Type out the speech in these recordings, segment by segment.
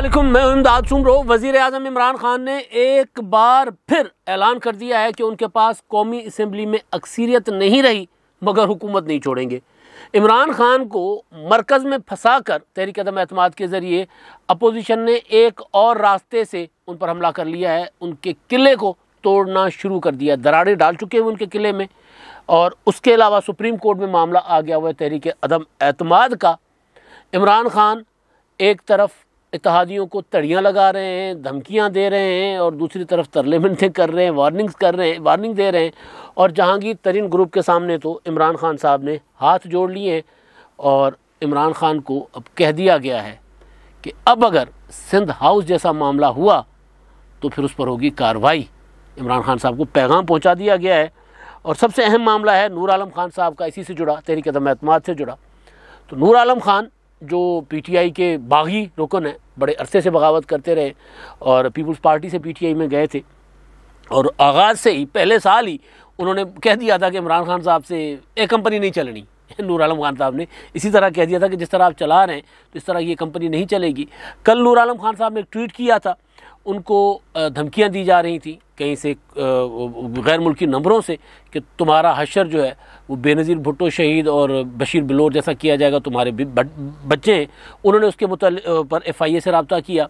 असलम मैं इमदाद सुन रहा हूँ वज़ी अजम इमरान ख़ान ने एक बार फिर ऐलान कर दिया है कि उनके पास कौमी असम्बली में अक्सरियत नहीं रही मगर हुकूमत नहीं छोड़ेंगे इमरान खान को मरकज़ में फंसा कर तहरीक अदम अहतम के ज़रिए अपोजिशन ने एक और रास्ते से उन पर हमला कर लिया है उनके किले को तोड़ना शुरू कर दिया दरारें डाल चुके हैं उनके किले में और उसके अलावा सुप्रीम कोर्ट में मामला आ गया हुआ है तहरीक अदम अतमाद का इमरान खान एक तरफ इतिहादियों को तड़ियाँ लगा रहे हैं धमकियाँ दे रहे हैं और दूसरी तरफ तरले मिनतें कर रहे हैं वार्निंग्स कर रहे हैं वार्निंग दे रहे हैं और जहांगीर तरीन ग्रुप के सामने तो इमरान खान साहब ने हाथ जोड़ लिए और इमरान खान को अब कह दिया गया है कि अब अगर सिंध हाउस जैसा मामला हुआ तो फिर उस पर होगी कार्रवाई इमरान खान साहब को पैगाम पहुँचा दिया गया है और सबसे अहम मामला है नूर आलम खान साहब का इसी से जुड़ा तहरीक अदम एतमाद से जुड़ा तो नूर आलम खान जो पीटीआई के बागी रुकन हैं बड़े अरसे से बगावत करते रहे और पीपल्स पार्टी से पीटीआई में गए थे और आगाज़ से ही पहले साल ही उन्होंने कह दिया था कि इमरान खान साहब से एक कंपनी नहीं चलनी नूर आलम खान साहब ने इसी तरह कह दिया था कि जिस तरह आप चला रहे हैं तो इस तरह ये कंपनी नहीं चलेगी कल नूर आलम खान साहब ने एक ट्वीट किया था उनको धमकियां दी जा रही थी कहीं से गैर मुल्की नंबरों से कि तुम्हारा हशर जो है वो बेनज़ीर भुट्टो शहीद और बशीर बलोर जैसा किया जाएगा तुम्हारे बच्चे हैं उन्होंने उसके मुतल पर एफ आई ए से रबता किया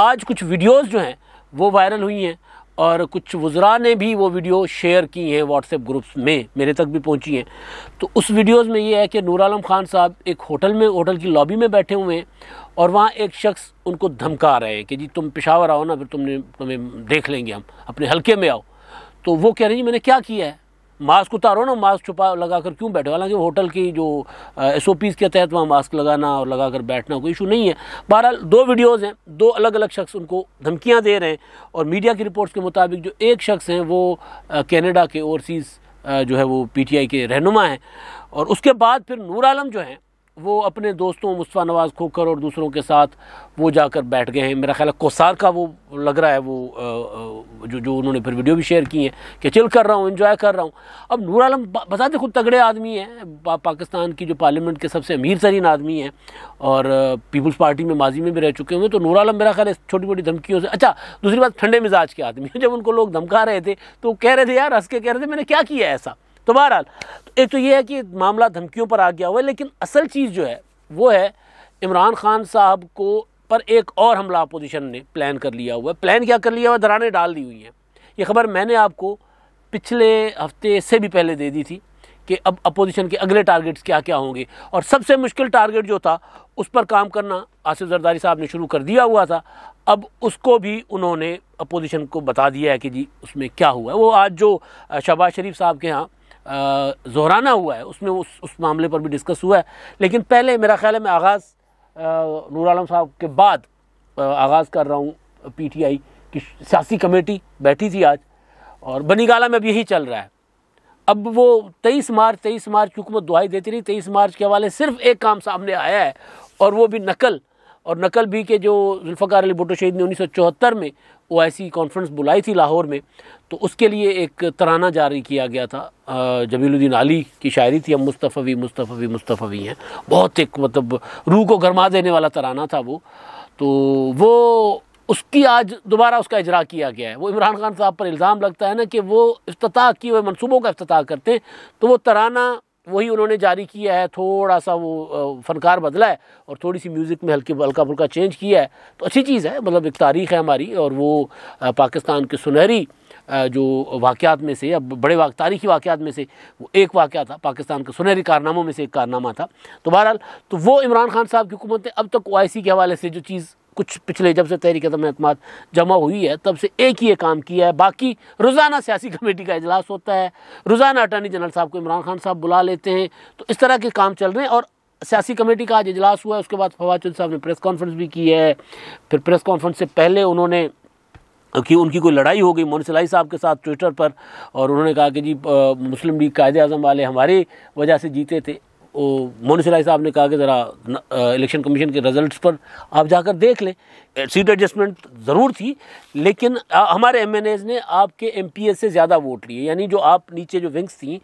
आज कुछ वीडियोज़ जो हैं वो वायरल हुई हैं और कुछ वज़रा ने भी वो वीडियो शेयर की हैं व्हाट्सएप ग्रुप्स में मेरे तक भी पहुंची हैं तो उस वीडियोस में ये है कि नूर आलम खान साहब एक होटल में होटल की लॉबी में बैठे हुए हैं और वहाँ एक शख्स उनको धमका रहे हैं कि जी तुम पेशावर आओ ना फिर तुमने तुम्हें देख लेंगे हम अपने हल्के में आओ तो वो कह हैं जी मैंने क्या किया है मास्क उतारो ना मास्क छुपा लगा कर क्यों बैठे हालांकि होटल की जो एस ओ पीज़ के तहत वहाँ मास्क लगाना और लगा कर बैठना कोई इशू नहीं है बहरहाल दो वीडियोज़ हैं दो अलग अलग शख्स उनको धमकियाँ दे रहे हैं और मीडिया की रिपोर्ट्स के मुताबिक जो एक शख्स हैं वो कैनेडा के ओवरसीज़ जो है वो पी टी आई के रहनुमा हैं और उसके बाद फिर नूर आलम जो हैं वो अपने दोस्तों मुस्तफ़ा नवाज़ खोकर और दूसरों के साथ वो जाकर बैठ गए हैं मेरा ख्याल है कोसार का वो लग रहा है वो जो जो उन्होंने फिर वीडियो भी शेयर की है कि चिल कर रहा हूँ एंजॉय कर रहा हूँ अब नूर आलम बताते खुद तगड़े आदमी हैं पा, पाकिस्तान की जो पार्लियामेंट के सबसे अमीर तरीन आदमी हैं और पीपल्स पार्टी में माजी में भी रह चुके हुए तो नूर आलम मेरा ख्याल छोटी मोटी धमकियों से अच्छा दूसरी बात ठंडे मिजाज के आदमी हैं जब उनको लोग धमका रहे थे तो कह रहे थे यार हंस के कह रहे थे मैंने क्या किया ऐसा तो बहरहाल एक तो ये है कि मामला धमकियों पर आ गया हुआ है लेकिन असल चीज़ जो है वो है इमरान खान साहब को पर एक और हमला अपोजिशन ने प्लान कर लिया हुआ है प्लान क्या कर लिया हुआ दराने डाल दी हुई हैं ये खबर मैंने आपको पिछले हफ्ते से भी पहले दे दी थी कि अब अपोजिशन के अगले टारगेट्स क्या क्या होंगे और सबसे मुश्किल टारगेट जो था उस पर काम करना आसिफ जरदारी साहब ने शुरू कर दिया हुआ था अब उसको भी उन्होंने अपोजिशन को बता दिया है कि जी उसमें क्या हुआ है वो आज जो शहबाज शरीफ साहब के यहाँ जहराना हुआ है उसमें उस उस मामले पर भी डिस्कस हुआ है लेकिन पहले मेरा ख्याल है मैं आगाज़ नूर आलम साहब के बाद आगाज़ कर रहा हूँ पीटीआई की सियासी कमेटी बैठी थी आज और बनीगाला में अब यही चल रहा है अब वो तेईस मार्च तेईस मार्च क्योंकि वो दुआई देती रही तेईस मार्च के हवाले सिर्फ एक काम सामने आया है और वो भी नकल और नकल भी के जो जुल्फ़ार अली भुटो शहीद ने उन्नीस में ओ कॉन्फ्रेंस बुलाई थी लाहौर में तो उसके लिए एक तराना जारी किया गया था जमीलुद्दीन अली की शायरी थी हम मुस्तफ़ी मुस्तफ़ी मुस्तफ़ी हैं बहुत एक मतलब रूह को गरमा देने वाला तराना था वो तो वो उसकी आज दोबारा उसका इजरा किया गया है वो इमरान खान साहब पर इल्ज़ाम लगता है ना कि वो अफ्ताह किए हुए मनसूबों का अफ्ताह करते हैं तो वो तराना वही उन्होंने जारी किया है थोड़ा सा वो फ़नकार बदला है और थोड़ी सी म्यूज़िक में हल्की हल्का फुल्का चेंज किया है तो अच्छी चीज़ है मतलब एक तारीख़ है हमारी और वो पाकिस्तान की सुनहरी जो वाक़ात में से या बड़े वाक तारीखी वाक़ात में से वो एक वाक़ था पाकिस्तान के सुनहरी कारनामों में से एक कारनामा था तो बहरहाल तो वो इमरान खान साहब की हुकूमत ने अब तक ओ के हवाले से जो चीज़ कुछ पिछले जब से तहरीक अतमाद जमा हुई है तब से एक ही ये काम किया है बाकी रोज़ाना सियासी कमेटी का अजलास होता है रोज़ाना अटर्नी जनरल साहब को इमरान खान साहब बुला लेते हैं तो इस तरह के काम चल रहे हैं और सियासी कमेटी का आज इजलास हुआ है उसके बाद फवाद साहब ने प्रेस कॉन्फ्रेंस भी की है फिर प्रेस कॉन्फ्रेंस से पहले उन्होंने तो कि उनकी कोई लड़ाई हो गई मोनसलाई साहब के साथ ट्विटर पर और उन्होंने कहा कि जी मुस्लिम लीग कायद अजम वाले हमारे वजह से जीते थे वो सलाई साहब ने कहा कि ज़रा इलेक्शन कमीशन के रिजल्ट्स पर आप जाकर देख लें सीट एडजस्टमेंट ज़रूर थी लेकिन आ, हमारे एम ने आपके एम से ज़्यादा वोट लिए यानी जो आप नीचे जो विंग्स थी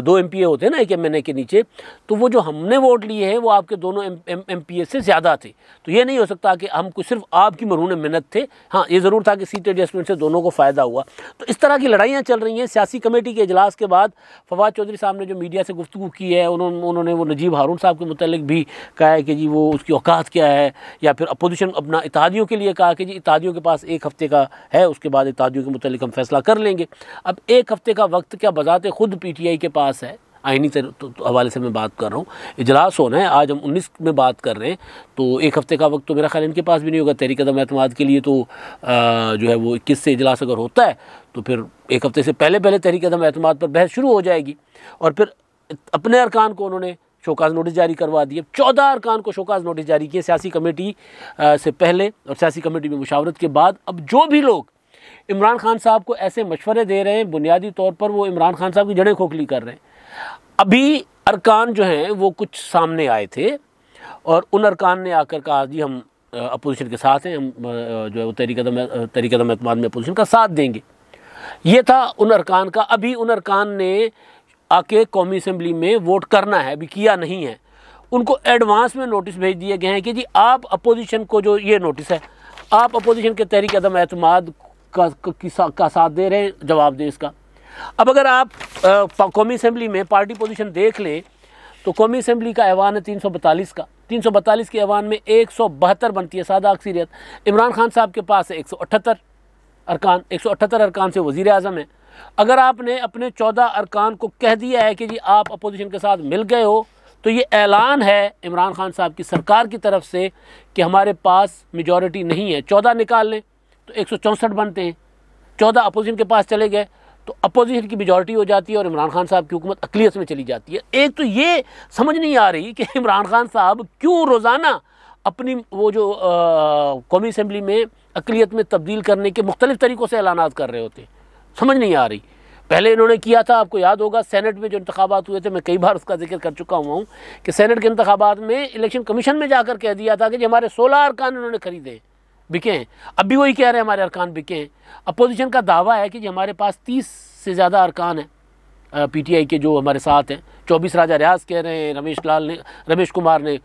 दो एम होते हैं ना एक एम के नीचे तो वो जो हमने वोट लिए हैं वो आपके दोनों एम से ज़्यादा थे तो ये नहीं हो सकता कि हम कुछ सिर्फ आपकी मरून मेहनत थे हाँ ये ज़रूर था कि सीट एडजस्टमेंट से दोनों को फ़ायदा हुआ तो इस तरह की लड़ाइयाँ चल रही हैं सियासी कमेटी के अजलास के बाद फवाद चौधरी साहब ने जो मीडिया से गुफ्तु की है उन्होंने उन्होंने वो नजीब हारून साहब के मतलब भी कहा है कि जी वो उसकी औकात क्या है या फिर अपोजिशन अपना इतिहाद इतादियों के लिए कहा कि जी इतादियों के पास एक हफ़्ते का है उसके बाद इतादियों के मतलब हम फैसला कर लेंगे अब एक हफ़्ते का वक्त क्या बजाते खुद आई के पास है आइनी से तो, तो हवाले से मैं बात कर रहा हूँ इजलास होना है आज हम उन्नीस में बात कर रहे हैं तो एक हफ़्ते का वक्त तो मेरा ख्याल इनके पास भी नहीं होगा तहरीक कदम अतमाद के लिए तो आ, जो है वो इक्कीस से इजलास अगर होता है तो फिर एक हफ़्ते से पहले पहले तहरीक कदम अतमाद पर बहस शुरू हो जाएगी और फिर अपने अरकान को उन्होंने शोकाज नोटिस जारी करवा दिए चौदह अरकान को शोकाज नोटिस जारी किए सियासी कमेटी से पहले और सियासी कमेटी में मुशावरत के बाद अब जो भी लोग इमरान खान साहब को ऐसे मशवरे दे रहे हैं बुनियादी तौर पर वो इमरान खान साहब की जड़ें खोखली कर रहे हैं अभी अरकान जो हैं वो कुछ सामने आए थे और उन अरकान ने आकर कहा जी हम अपोजिशन के साथ हैं हम जो है वो तरीकदम तरीकदम अतमान में अपोजिशन का साथ देंगे ये था उन अरकान का अभी उन अरकान ने आके कौमी असम्बली में वोट करना है अभी किया नहीं है उनको एडवांस में नोटिस भेज दिए गए हैं कि जी आप अपोजिशन को जो ये नोटिस है आप अपोजिशन के तहरीक अदम एतम का, का, का साथ दे रहे हैं जवाब दें इसका अब अगर आप कौमी असम्बली में पार्टी पोजिशन देख लें तो कौमी असम्बली का ऐवान है तीन का तीन सौ बतालीस के ऐवान में एक सौ बहत्तर बनती है सादा अक्सरियत इमरान खान साहब के पास है एक सौ अठहत्तर अरकान एक सौ अठहत्तर अरकान से वजी अजम है अगर आपने अपने चौदह अरकान को कह दिया है कि जी आप अपोजिशन के साथ मिल गए हो तो ये ऐलान है इमरान खान साहब की सरकार की तरफ से कि हमारे पास मेजॉरिटी नहीं है चौदह निकाल लें तो एक बनते हैं चौदह अपोजिशन के पास चले गए तो अपोजिशन की मेजॉरिटी हो जाती है और इमरान खान साहब की हुकूमत अकलीत में चली जाती है एक तो ये समझ नहीं आ रही कि इमरान खान साहब क्यों रोज़ाना अपनी वो जो कौमी असम्बली में अकलीत में तब्दील करने के मुख्तलिफ़ तरीक़ों से ऐलान कर रहे होते हैं समझ नहीं आ रही पहले इन्होंने किया था आपको याद होगा सेनेट में जो इंतबात हुए थे मैं कई बार उसका जिक्र कर चुका हुआ हूँ कि सेनेट के इंतबात में इलेक्शन कमीशन में जाकर कह दिया था कि जो हमारे सोलह अरकान इन्होंने खरीदे बिके हैं अब भी वही कह रहे हैं हमारे अरकान बिके हैं अपोजिशन का दावा है कि जो हमारे पास तीस से ज़्यादा अरकान हैं पीटीआई के जो हमारे साथ हैं चौबीस राजा रियाज कह रहे हैं रमेश लाल ने रमेश कुमार ने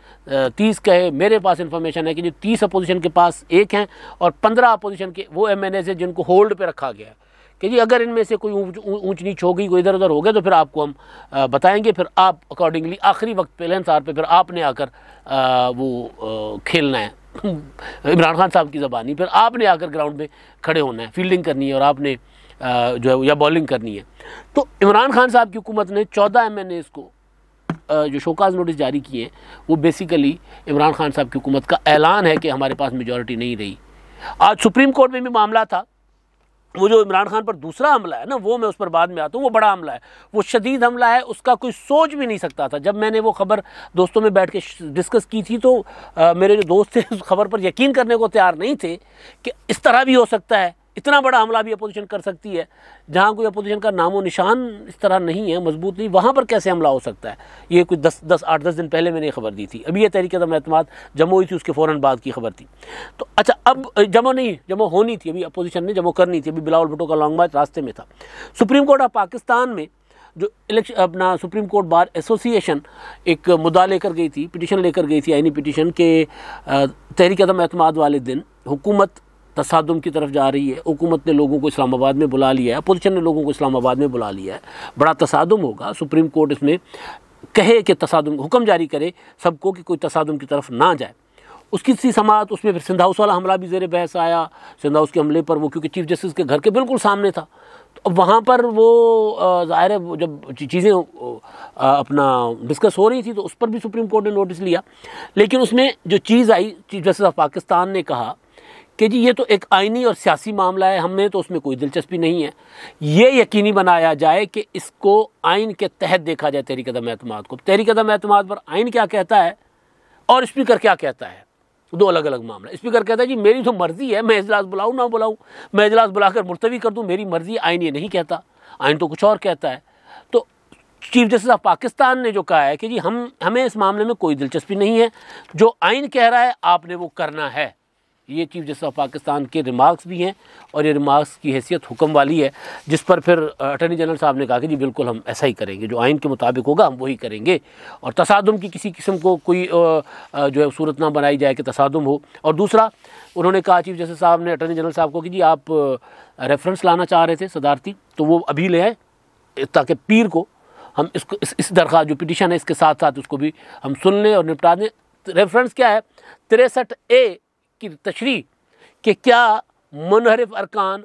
तीस कहे मेरे पास इन्फॉर्मेशन है कि जो तीस अपोजिशन के पास एक हैं और पंद्रह अपोजिशन के वो एम एन जिनको होल्ड पर रखा गया है कि जी अगर इनमें से कोई ऊंच नीच हो गई कोई इधर उधर हो गया तो फिर आपको हम बताएंगे फिर आप अकॉर्डिंगली आखिरी वक्त पे लेंसार पे फिर आपने आकर वो खेलना है इमरान खान साहब की ज़बानी फिर आपने आकर ग्राउंड में खड़े होना है फील्डिंग करनी है और आपने जो है या बॉलिंग करनी है तो इमरान खान साहब की हुकूमत ने चौदह एम एन एस को जो शोकाज नोटिस जारी किए हैं वो बेसिकली इमरान खान साहब की हुकूमत का ऐलान है कि हमारे पास मेजॉरिटी नहीं रही आज सुप्रीम कोर्ट में भी मामला था वो जो इमरान खान पर दूसरा हमला है ना वो मैं उस पर बाद में आता हूँ वो बड़ा हमला है वो शदीद हमला है उसका कोई सोच भी नहीं सकता था जब मैंने वो खबर दोस्तों में बैठ के डिस्कस की थी तो आ, मेरे जो दोस्त थे उस खबर पर यकीन करने को तैयार नहीं थे कि इस तरह भी हो सकता है इतना बड़ा हमला भी अपोजिशन कर सकती है जहाँ कोई अपोजिशन का नामो निशान इस तरह नहीं है मजबूत नहीं वहाँ पर कैसे हमला हो सकता है ये कुछ दस दस आठ दस दिन पहले मैंने खबर दी थी अभी यह तहरीक अदम अहतम जमो हुई थी उसके फ़ौर बाद की खबर थी तो अच्छा अब जमो नहीं जमो होनी थी अभी अपोजिशन ने जमो करनी थी अभी बिलावल भुटो का लॉन्ग मार्च रास्ते में था सुप्रीम कोर्ट ऑफ पाकिस्तान में जो इलेक्शन अपना सुप्रीम कोर्ट बार एसोसिएशन एक मुद्दा लेकर गई थी पिटिशन लेकर गई थी आईनी पिटिशन के तहरीक अदम अतमाद वाले दिन हुकूमत तसादम की तरफ जा रही है हुकूमत ने लोगों को इस्लामाबाद में बुला लिया है अपोजिशन ने लोगों को इस्लामाबाद में बुला लिया है बड़ा तसादम होगा सुप्रीम कोर्ट इसमें कहे कि तसादम हुक्म जारी करे सबको कि कोई तसादम की तरफ ना जाए उसकी सी समात उसमें फिर सिंधाउस वाला हमला भी जेर बहस आया सिंधाउस के हमले पर वो क्योंकि चीफ जस्टिस के घर के बिल्कुल सामने था तो अब वहाँ पर वो ज़ाहिर है जब चीज़ें अपना डिस्कस हो रही थी तो उस पर भी सुप्रीम कोर्ट ने नोटिस लिया लेकिन उसमें जो चीज़ आई चीफ जस्टिस ऑफ पाकिस्तान ने कहा कि जी ये तो एक आइनी और सियासी मामला है हमने तो उसमें कोई दिलचस्पी नहीं है ये यकीनी बनाया जाए कि इसको आइन के तहत देखा जाए तहरीक कदम अतमाद को तहरीक कदम अतमाद पर आइन क्या कहता है और स्पीकर क्या कहता है दो अलग अलग मामला स्पीकर कहता है जी मेरी तो मर्ज़ी है मैं इजलास बुलाऊँ ना बुलाऊँ मैं इजलास बुलाकर मुलतवी कर दूँ मेरी मर्ज़ी आइन ये नहीं कहता आइन तो कुछ और कहता है तो चीफ जस्टिस ऑफ पाकिस्तान ने जो कहा है कि जी हम हमें इस मामले में कोई दिलचस्पी नहीं है जो आइन कह रहा है आपने वो करना है ये चीफ जस्टिस ऑफ पाकिस्तान के रिमार्क्स भी हैं और ये रिमार्क्स की हैसियत हुक्म वाली है जिस पर फिर अटर्नी जनरल साहब ने कहा कि जी बिल्कुल हम ऐसा ही करेंगे जो आइन के मुताबिक होगा हम वही करेंगे और तसादम की किसी किस्म को कोई जो है सूरत ना बनाई जाए कि तसादम हो और दूसरा उन्होंने कहा चीफ जस्टिस साहब ने अटर्नी जनरल साहब को कि जी आप रेफरेंस लाना चाह रहे थे सदारती तो वो अभी ले आए ताकि पीर को हम इसको इस, इस दरख्वा जो पिटिशन है इसके साथ साथ उसको भी हम सुन लें और निपटा दें रेफरेंस तो क्या है तिरसठ ए की तशरी कि क्या मुनहरफ अरकान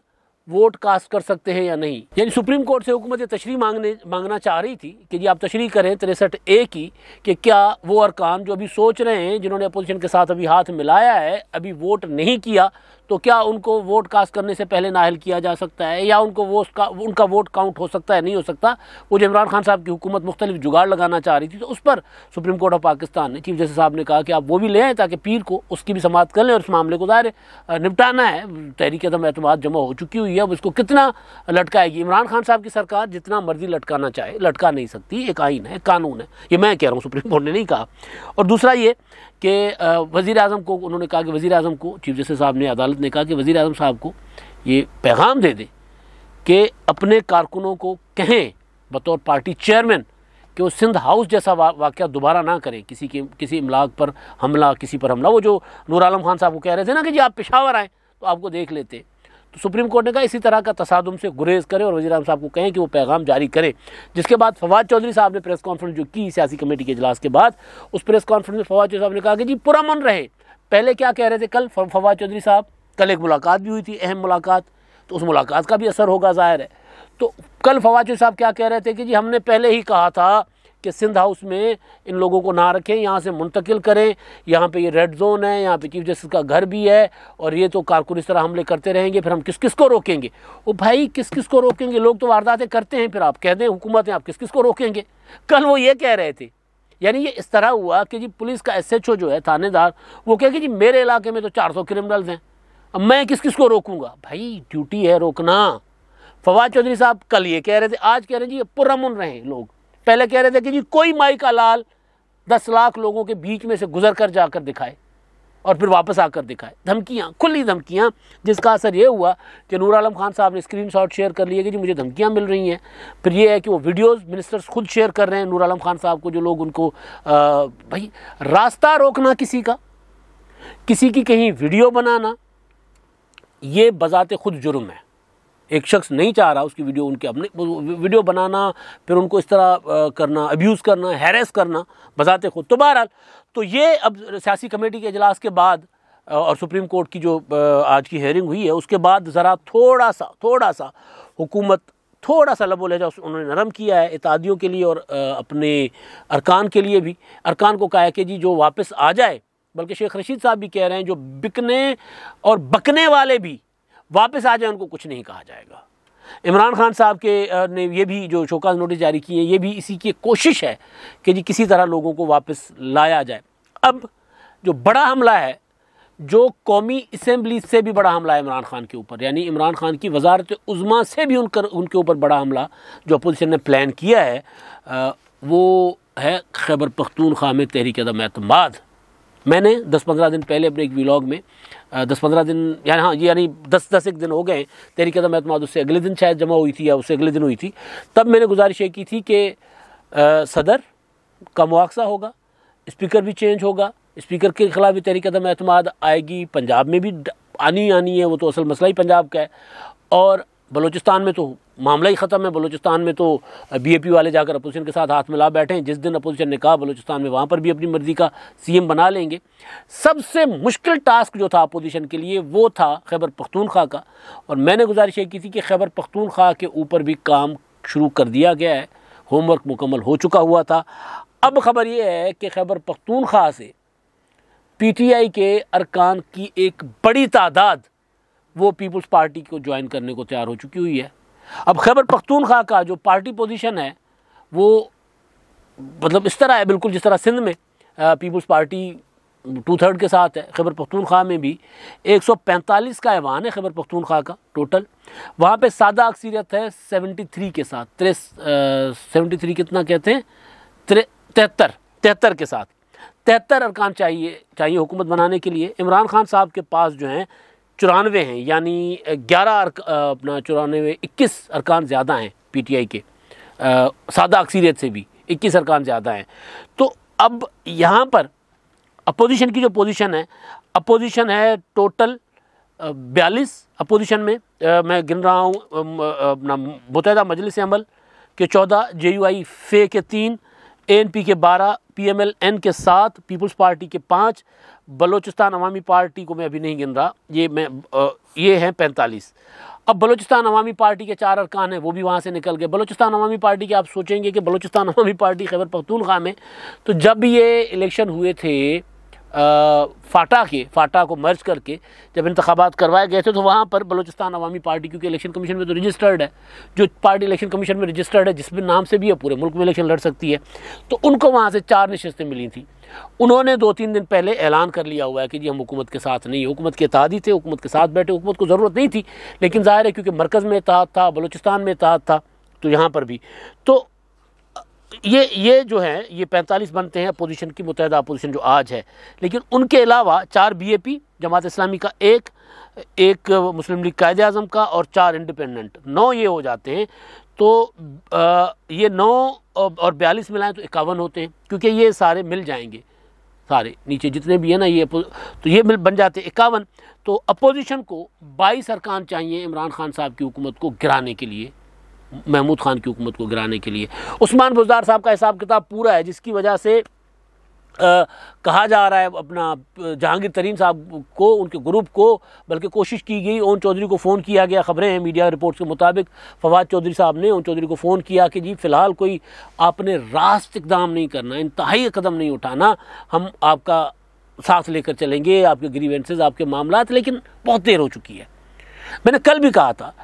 वोट कास्ट कर सकते हैं या नहीं यानी सुप्रीम कोर्ट से हुकूमत तशरी मांगने मांगना चाह रही थी कि जी आप तशरी करें तिरसठ ए की कि क्या वो अरकान जो अभी सोच रहे हैं जिन्होंने अपोजिशन के साथ अभी हाथ मिलाया है अभी वोट नहीं किया तो क्या उनको वोट कास्ट करने से पहले नाहल किया जा सकता है या उनको वोट का उनका वोट काउंट हो सकता है नहीं हो सकता वो जो इमरान खान साहब की हुकूमत मुख्तलिफ जुगाड़ लगाना चाह रही थी तो उस पर सुप्रीम कोर्ट ऑफ पाकिस्तान ने चीफ जस्टिस साहब ने कहा कि आप वो भी ले आए ताकि पीर को उसकी भी समाप्त कर लें और इस मामले को दायरे निपटाना है तहरीक अदम एतम जमा हो चुकी हुई है अब इसको कितना लटकाएगी इमरान खान साहब की सरकार जितना मर्जी लटकाना चाहे लटका नहीं सकती एक आइन है कानून है ये मैं कह रहा हूँ सुप्रीम कोर्ट ने नहीं कहा और दूसरा ये कि वज़ी अजम को उन्होंने कहा कि वज़ी अजम को चीफ जस्टिस साहब ने अदालत ने कहा कि वज़ी अजम साहब को ये पैगाम दे दें कि अपने कारकुनों को कहें बतौर पार्टी चेयरमैन कि वो सिंध हाउस जैसा वाक़ दोबारा ना करें किसी के किसी इमलाक पर हमला किसी पर हमला वो जो नूर आलम खान साहब को कह रहे थे ना कि जी आप पेशावर आएँ तो आपको देख लेते तो सुप्रीम कोर्ट ने कहा इसी तरह का तसादम से गुरेज करें और वजीराम साहब को कहें कि वो पैगाम जारी करें जिसके बाद फवाद चौधरी साहब ने प्रेस कॉन्फ्रेंस जो की सियासी कमेटी के इजलास के बाद उस प्रेस कॉन्फ्रेंस में फवाद चौधरी साहब ने कहा कि जी पुरमन रहे पहले क्या कह रहे थे कल फवाद चौधरी साहब कल एक मुलाकात भी हुई थी अहम मुलाकात तो उस मुलाकात का भी असर होगा ज़ाहिर है तो कल फवाद चौधरी साहब क्या कह रहे थे कि जी हमने पहले ही कहा था कि सिंध हाउस में इन लोगों को ना रखें यहाँ से मुंतकिल करें यहाँ पे ये रेड जोन है यहाँ पे चीफ जस्टिस का घर भी है और ये तो कारकुन इस तरह हमले करते रहेंगे फिर हम किस किस को रोकेंगे वो भाई किस किस को रोकेंगे लोग तो वारदातें करते हैं फिर आप कह दें हुकूमतें आप किस किस को रोकेंगे कल वो ये कह रहे थे यानी ये इस तरह हुआ कि जी पुलिस का एस एच ओ जो है थानेदार वो कह कि जी मेरे इलाके में तो चार सौ क्रिमिनल्स हैं अब मैं किस किस को रोकूंगा भाई ड्यूटी है रोकना फवाद चौधरी साहब कल ये कह रहे थे आज कह रहे हैं जी पुरमन रहे लोग पहले कह रहे थे कि जी कोई माई का लाल दस लाख लोगों के बीच में से गुजर कर जाकर दिखाए और फिर वापस आकर दिखाए धमकियाँ खुली धमकियाँ जिसका असर ये हुआ कि नूर आलम खान साहब ने स्क्रीन शॉट शेयर कर लिए कि जी मुझे धमकियाँ मिल रही हैं फिर ये है कि वो वीडियोस मिनिस्टर्स खुद शेयर कर रहे हैं नूर आलम खान साहब को जो लोग उनको आ, भाई रास्ता रोकना किसी का किसी की कहीं वीडियो बनाना ये बजाते खुद जुर्म है एक शख्स नहीं चाह रहा उसकी वीडियो उनके अपने वीडियो बनाना फिर उनको इस तरह करना अब्यूज़ करना हैरेस करना बजाते खुद तो बहरहाल तो ये अब सियासी कमेटी के अजलास के बाद और सुप्रीम कोर्ट की जो आज की हेयरिंग हुई है उसके बाद ज़रा थोड़ा सा थोड़ा सा हुकूमत थोड़ा सा लबो लहजा उन्होंने नरम किया है इतादियों के लिए और अपने अरकान के लिए भी अरकान को कहा है कि जी जो वापस आ जाए बल्कि शेख रशीद साहब भी कह रहे हैं जो बिकने और बकने वाले भी वापस आ जाए उनको कुछ नहीं कहा जाएगा इमरान खान साहब के ने ये भी जो शोकाज नोटिस जारी किए हैं ये भी इसी की कोशिश है कि जी किसी तरह लोगों को वापस लाया जाए अब जो बड़ा हमला है जो कौमी इसम्बली से भी बड़ा हमला है इमरान खान के ऊपर यानी इमरान खान की वजारत उज़मा से भी उनकर उनके ऊपर बड़ा हमला जो अपोजिशन ने प्लान किया है वो है खैबर पख्तूनख्वा में तहरीक अदम अतमाद मैंने 10-15 दिन पहले अपने एक व्लॉग में दस पंद्रह दिन यानी हाँ यानी दस दस एक दिन हो गए तेरी कदम एतमाद उससे अगले दिन शायद जमा हुई थी या उससे अगले दिन हुई थी तब मैंने गुजारिश की थी कि सदर का मुआवजा होगा स्पीकर भी चेंज होगा स्पीकर के खिलाफ भी तेरी कदम अहतमाद आएगी पंजाब में भी आनी आनी है वो तो असल मसला ही पंजाब का है और बलूचिस्तान में तो मामला ही ख़त्म है बलोचिस्तान में तो बीएपी वाले जाकर अपोजिशन के साथ हाथ मिला बैठे हैं जिस दिन अपोजिशन ने कहा बलोचिस्तान में वहाँ पर भी अपनी मर्ज़ी का सीएम बना लेंगे सबसे मुश्किल टास्क जो था अपोजिशन के लिए वो था खैबर पख्तूनख्वा का और मैंने गुजारिश ये की थी कि खैबर पख्तूनख्वा के ऊपर भी काम शुरू कर दिया गया है होमवर्क मुकम्मल हो चुका हुआ था अब खबर यह है कि खैबर पख्तूनख्वा से पी के अरकान की एक बड़ी तादाद वो पीपल्स पार्टी को ज्वाइन करने को तैयार हो चुकी हुई है अब खैबर पख्तूनख्वा का जो पार्टी पोजीशन है वो मतलब इस तरह है बिल्कुल जिस तरह सिंध में पीपल्स पार्टी टू थर्ड के साथ है खैबर पख्तूनख्वा में भी 145 का ऐवान है खैबर पख्तूनख्वा का टोटल वहाँ पे सादा अक्सरियत है 73 के साथ त्रेस सेवेंटी थ्री कितना कहते हैं तिहत्तर तिहत्तर के साथ तिहत्तर अरकान चाहिए चाहिए हुकूमत बनाने के लिए इमरान खान साहब के पास जो हैं चौरानवे हैं यानी ग्यारह अपना चौरानवे इक्कीस अरकान ज़्यादा हैं पीटीआई के सादा अक्सरीत से भी इक्कीस अरकान ज़्यादा हैं तो अब यहाँ पर अपोजिशन की जो पोजीशन है अपोजिशन है टोटल बयालीस अपोजिशन में आ, मैं गिन रहा हूँ अपना मुतहदा मजलिस अमल के चौदह जे यू आई फे के तीन ए एन पी के बारह पी एम एल एन के सात पीपल्स पार्टी के पाँच बलोचिस्तान अवामी पार्टी को मैं अभी नहीं गिन रहा ये मैं आ, ये हैं पैंतालीस अब बलोचिस्तान अवामी पार्टी के चार अरकान हैं वो भी वहाँ से निकल गए बलोचिस्तान अवामी पार्टी के आप सोचेंगे कि बलोचिस्तान अवामी पार्टी खैबर पख्तूनख्वा में तो जब ये इलेक्शन हुए थे आ, फाटा के फाटा को मर्ज करके जब इंतबात करवाए गए थे तो वहाँ पर बलोचिस्तान अवामी पार्टी क्योंकि इलेक्शन कमीशन में तो रजिस्टर्ड है जो पार्टी इलेक्शन कमीशन में रजिस्टर्ड है जिसमें नाम से भी है पूरे मुल्क में इलेक्शन लड़ सकती है तो उनको वहाँ से चार नशस्तें मिली थी उन्होंने दो तीन दिन पहले ऐलान कर लिया हुआ है कि जी हम हुकूमत के साथ नहीं हुकूमत के तादी थे हुकूमत के साथ बैठे हुकूमत को ज़रूरत नहीं थी लेकिन ज़ाहिर है क्योंकि मरकज़ में इतिहाद था बलूचिस्तान में इतिहाद था तो यहाँ पर भी तो ये ये जो है ये पैंतालीस बनते हैं अपोजिशन की मुतहदा अपोजिशन जो आज है लेकिन उनके अलावा चार बीएपी जमात इस्लामी का एक एक मुस्लिम लीग कायद अजम का और चार इंडिपेंडेंट नौ ये हो जाते हैं तो ये नौ और बयालीस मिलाएं तो इक्यावन होते हैं क्योंकि ये सारे मिल जाएंगे सारे नीचे जितने भी हैं ना ये तो ये मिल बन जाते इक्यावन तो अपोजिशन को बाईस अरकान चाहिए इमरान खान साहब की हुकूमत को गिराने के लिए महमूद खान की हुकूमत को गिराने के लिए उस्मान बुजदार साहब का हिसाब किताब पूरा है जिसकी वजह से आ, कहा जा रहा है अपना जहांगीर तरीन साहब को उनके ग्रुप को बल्कि कोशिश की गई ओन चौधरी को फ़ोन किया गया खबरें हैं मीडिया रिपोर्ट्स के मुताबिक फवाद चौधरी साहब ने ओन चौधरी को फ़ोन किया कि जी फ़िलहाल कोई आपने रास्त इकदाम नहीं करना इंतहाई कदम नहीं उठाना हम आपका साथ लेकर चलेंगे आपके ग्रीवेंसेज आपके मामला लेकिन बहुत देर हो चुकी है मैंने कल भी कहा था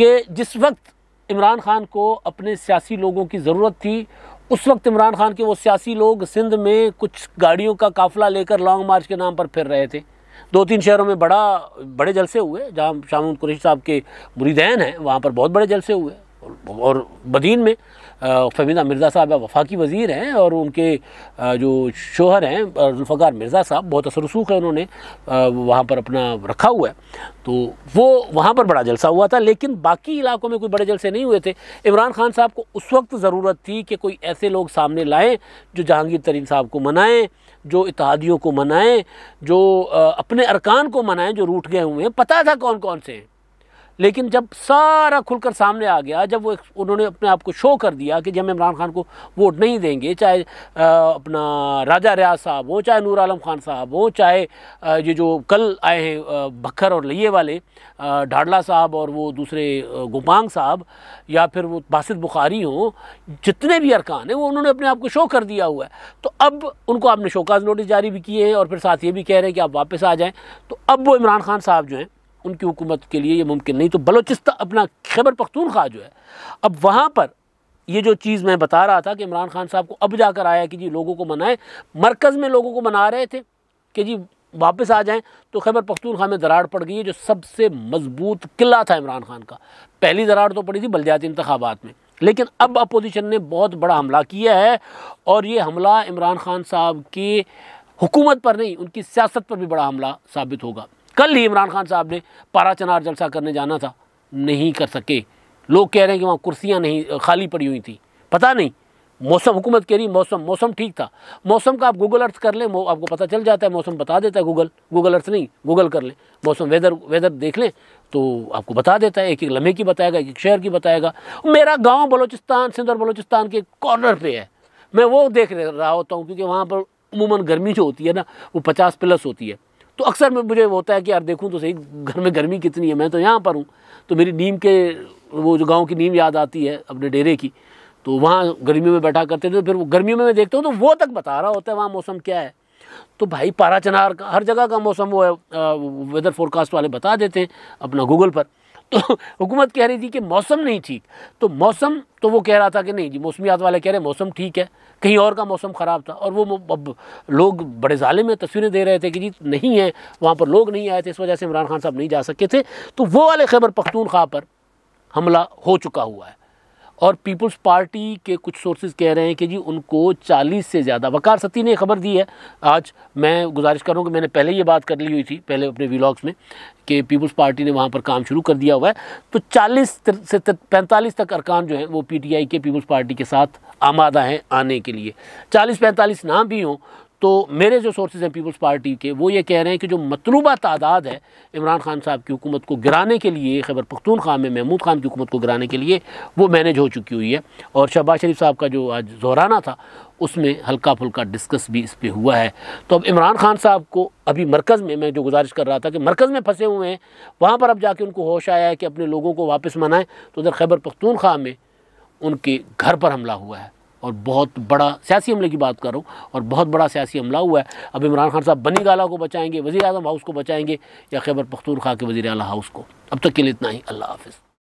कि जिस वक्त इमरान खान को अपने सियासी लोगों की ज़रूरत थी उस वक्त इमरान खान के वो सियासी लोग सिंध में कुछ गाड़ियों का काफिला लेकर लॉन्ग मार्च के नाम पर फिर रहे थे दो तीन शहरों में बड़ा बड़े जलसे हुए जहाँ शामुन कुरेश साहब के मुरीदैन हैं वहाँ पर बहुत बड़े जलसे हुए और बदीन में फमीना मिर्ज़ा साहब वफाकी वज़ी हैं और उनके जो शोहर हैं जुल्फ़ार मिर्ज़ा साहब बहुत असर रसूख है उन्होंने वहाँ पर अपना रखा हुआ है तो वो वहाँ पर बड़ा जलसा हुआ था लेकिन बाकी इलाकों में कोई बड़े जलसे नहीं हुए थे इमरान खान साहब को उस वक्त ज़रूरत थी कि कोई ऐसे लोग सामने लाएँ जो जहांगीर तरीन साहब को मनाएँ जो इतिहादियों को मनाएँ जो अपने अरकान को मनाएँ जो रूठ गए हुए हैं पता था कौन कौन से हैं लेकिन जब सारा खुलकर सामने आ गया जब वो उन्होंने अपने आप को शो कर दिया कि जब हम इमरान खान को वोट नहीं देंगे चाहे अपना राजा रियाज साहब हों चाहे नूर आलम खान साहब हों चाहे ये जो कल आए हैं भखर और लिए वाले ढाडला साहब और वो दूसरे गोपांग साहब या फिर वो बासित बुखारी हों जितने भी अरकान हैं वो उन्होंने अपने आप को शो कर दिया हुआ है तो अब उनको आपने शोकाज नोटिस जारी भी किए हैं और फिर साथ ये भी कह रहे हैं कि आप वापस आ जाएँ तो अब वो इमरान खान साहब जो हैं उनकी हुकूमत के लिए ये मुमकिन नहीं तो बलोचिस्तान अपना खैबर पख्तूनख्वा जो है अब वहाँ पर ये जो चीज़ मैं बता रहा था कि इमरान खान साहब को अब जाकर आया कि जी लोगों को मनाएं मरकज़ में लोगों को मना रहे थे कि जी वापस आ जाएं तो खैबर पख्तूनख्वा में दरार पड़ गई है जो सबसे मजबूत किला था इमरान खान का पहली दरार तो पड़ी थी बलदियाती इंतबात में लेकिन अब अपोजिशन ने बहुत बड़ा हमला किया है और ये हमला इमरान खान साहब की हुकूमत पर नहीं उनकी सियासत पर भी बड़ा हमला साबित होगा कल ही इमरान खान साहब ने पारा चनार जलसा करने जाना था नहीं कर सके लोग कह रहे हैं कि वहाँ कुर्सियाँ नहीं खाली पड़ी हुई थी पता नहीं मौसम हुकूमत कह रही मौसम मौसम ठीक था मौसम का आप गूगल अर्थ कर लें आपको पता चल जाता है मौसम बता देता है गूगल गूगल अर्थ नहीं गूगल कर लें मौसम वेदर वेदर देख लें तो आपको बता देता है एक एक लम्हे की बताएगा एक एक शहर की बताएगा मेरा गांव बलोचिस्तान सिंध और बलोचिस्तान के कॉर्नर पे है मैं वो देख रहा होता हूँ क्योंकि वहाँ पर अमूमन गर्मी जो होती है ना वो पचास प्लस होती है तो अक्सर में मुझे होता है कि यार देखूँ तो सही घर में गर्मी कितनी है मैं तो यहाँ पर हूँ तो मेरी नीम के वो जो गाँव की नीम याद आती है अपने डेरे की तो वहाँ गर्मियों में बैठा करते थे तो फिर वो गर्मियों में मैं देखता हूँ तो वो तक बता रहा होता है वहाँ मौसम क्या है तो भाई पारा चनार का हर जगह का मौसम वो है वेदर फोरकास्ट वाले बता देते हैं अपना गूगल पर तो हुकूमत कह रही थी कि मौसम नहीं ठीक तो मौसम तो वो कह रहा था कि नहीं जी मौसमियात वाले कह रहे हैं मौसम ठीक है कहीं और का मौसम ख़राब था और वो अब लोग बड़े ज़ाले में तस्वीरें दे रहे थे कि जी नहीं है वहाँ पर लोग नहीं आए थे इस वजह से इमरान खान साहब नहीं जा सके थे तो वो वाले खैबर पख्तूनख्वा पर हमला हो चुका हुआ है और पीपल्स पार्टी के कुछ सोर्सेज कह रहे हैं कि जी उनको 40 से ज़्यादा वकार सती ने खबर दी है आज मैं गुजारिश करूँ कि मैंने पहले ये बात कर ली हुई थी पहले अपने वीलॉग्स में कि पीपल्स पार्टी ने वहाँ पर काम शुरू कर दिया हुआ है तो 40 से 45 तक अरकान जो है वो पीटीआई के पीपल्स पार्टी के साथ आमादा हैं आने के लिए चालीस पैंतालीस नाम भी हों तो मेरे जो सोर्सेज हैं पीपल्स पार्टी के वो ये कह रहे हैं कि जो मतलूबा तादाद है इमरान खान साहब की हुकूमत को गिराने के लिए खैबर खान में महमूद खान की हुकूमत को गिराने के लिए वो मैनेज हो चुकी हुई है और शहबाज शरीफ साहब का जो आज जोराना था उसमें हल्का फुल्का डिस्कस भी इस पर हुआ है तो अब इमरान खान साहब को अभी मरकज़ में मैं जो गुजारिश कर रहा था कि मरकज़ में फंसे हुए हैं वहाँ पर अब जाके उनको होश आया है कि अपने लोगों को वापस मनाएं तो उधर खैबर पख्तूनखा में उनके घर पर हमला हुआ है और बहुत बड़ा सियासी हमले की बात कर रहा हूँ और बहुत बड़ा सियासी हमला हुआ है अब इमरान खान साहब बनी गाला को बचाएंगे वजी अजम हाउस को बचाएंगे या खैबर खा के वजी अला हाउस को अब तक के लिए इतना ही अल्लाह हाफिज़